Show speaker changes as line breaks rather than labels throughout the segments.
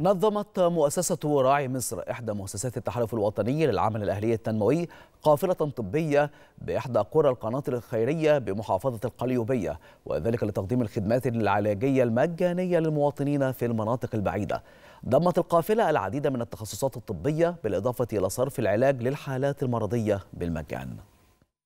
نظمت مؤسسة راعي مصر إحدى مؤسسات التحالف الوطني للعمل الأهلي التنموي قافلة طبية بإحدى قرى القناطر الخيرية بمحافظة القليوبية وذلك لتقديم الخدمات العلاجية المجانية للمواطنين في المناطق البعيدة ضمت القافلة العديد من التخصصات الطبية بالإضافة إلى صرف العلاج للحالات المرضية بالمجان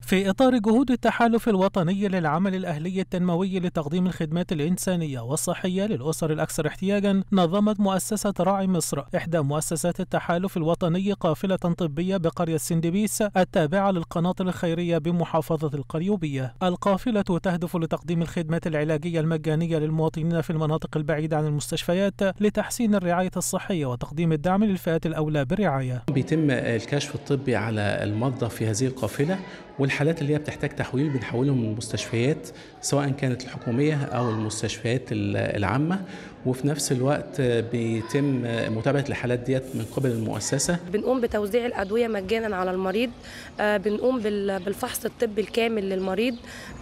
في إطار جهود التحالف الوطني للعمل الأهلي التنموي لتقديم الخدمات الإنسانية والصحية للأسر الأكثر احتياجا نظمت مؤسسة راعي مصر إحدى مؤسسات التحالف الوطني قافلة طبية بقرية سندبيس التابعة للقناطر الخيرية بمحافظة القليوبية القافلة تهدف لتقديم الخدمات العلاجية المجانية للمواطنين في المناطق البعيدة عن المستشفيات لتحسين الرعاية الصحية
وتقديم الدعم للفئات الأولى بالرعاية بيتم الكشف الطبي على المرضى في هذه القافلة والحالات اللي هي بتحتاج تحويل بنحولهم من المستشفيات سواء كانت الحكوميه او المستشفيات العامه وفي نفس الوقت بيتم متابعه الحالات ديت من قبل المؤسسه
بنقوم بتوزيع الادويه مجانا على المريض آه، بنقوم بالفحص الطبي الكامل للمريض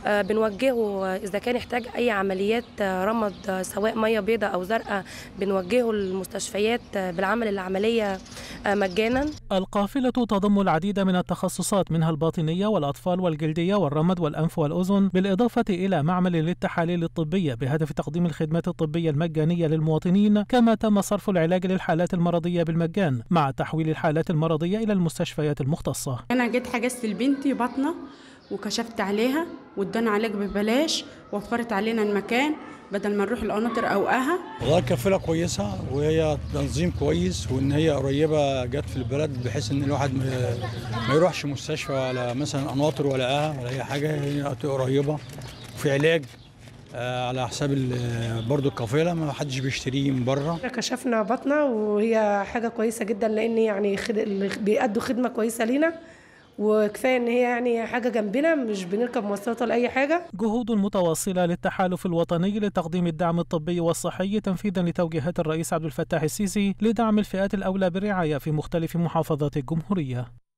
آه، بنوجهه اذا كان يحتاج اي عمليات آه، رمض سواء ميه بيضاء او زرقاء بنوجهه للمستشفيات بالعمل العمليه مجانا
القافله تضم العديد من التخصصات منها الباطنيه والاطفال والجلديه والرمد والانف والاذن بالاضافه الى معمل للتحاليل الطبيه بهدف تقديم الخدمات الطبيه المجانيه الإنسانية للمواطنين كما تم صرف العلاج للحالات المرضية بالمجان مع تحويل الحالات المرضية إلى المستشفيات المختصة
أنا جيت حجزت لبنتي بطنة وكشفت عليها وادانا علاج ببلاش وفرت علينا المكان بدل ما نروح القناطر او اوقها
والله كفيله كويسه وهي تنظيم كويس وان هي قريبه جت في البلد بحيث ان الواحد ما يروحش مستشفى على مثلا قناطر ولا قها ولا اي حاجه هي قريبه وفي علاج آه، على حساب برضو الكافيلة ما حدش بيشتريه من بره
كشفنا بطنه وهي حاجه كويسه جدا لان يعني خد... بيأدوا خدمه كويسه لينا وكفايه ان هي يعني حاجه جنبنا مش بنركب مواصلات ولا اي حاجه جهود
متواصله للتحالف الوطني لتقديم الدعم الطبي والصحي تنفيذا لتوجيهات الرئيس عبد الفتاح السيسي لدعم الفئات الاولى بالرعايه في مختلف محافظات الجمهوريه